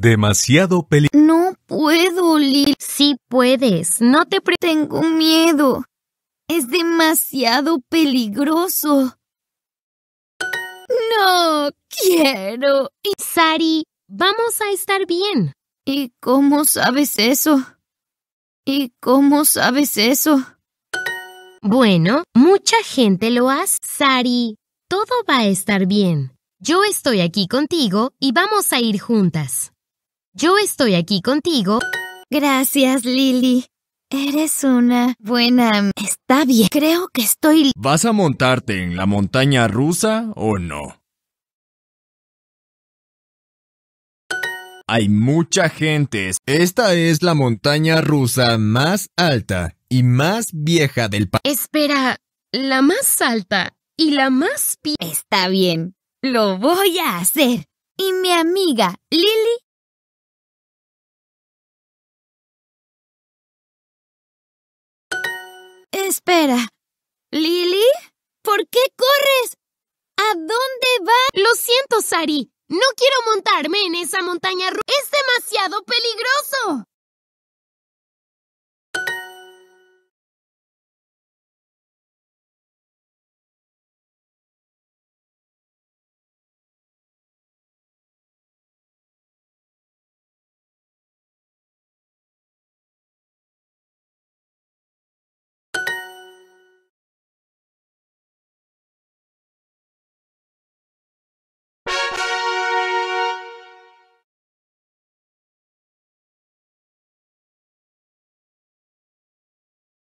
Demasiado peligroso. No puedo, Lil. Sí puedes. No te pre tengo miedo. Es demasiado peligroso. No quiero. Y Sari, vamos a estar bien. ¿Y cómo sabes eso? ¿Y cómo sabes eso? Bueno, mucha gente lo hace. Sari, todo va a estar bien. Yo estoy aquí contigo y vamos a ir juntas. Yo estoy aquí contigo. Gracias, Lily. Eres una buena... Está bien, creo que estoy... ¿Vas a montarte en la montaña rusa o no? Hay mucha gente. Esta es la montaña rusa más alta y más vieja del país. Espera, la más alta y la más... Está bien, lo voy a hacer. Y mi amiga Lily Espera. ¿Lily? ¿Por qué corres? ¿A dónde vas? Lo siento, Sari. No quiero montarme en esa montaña rusa. ¡Es demasiado peligroso!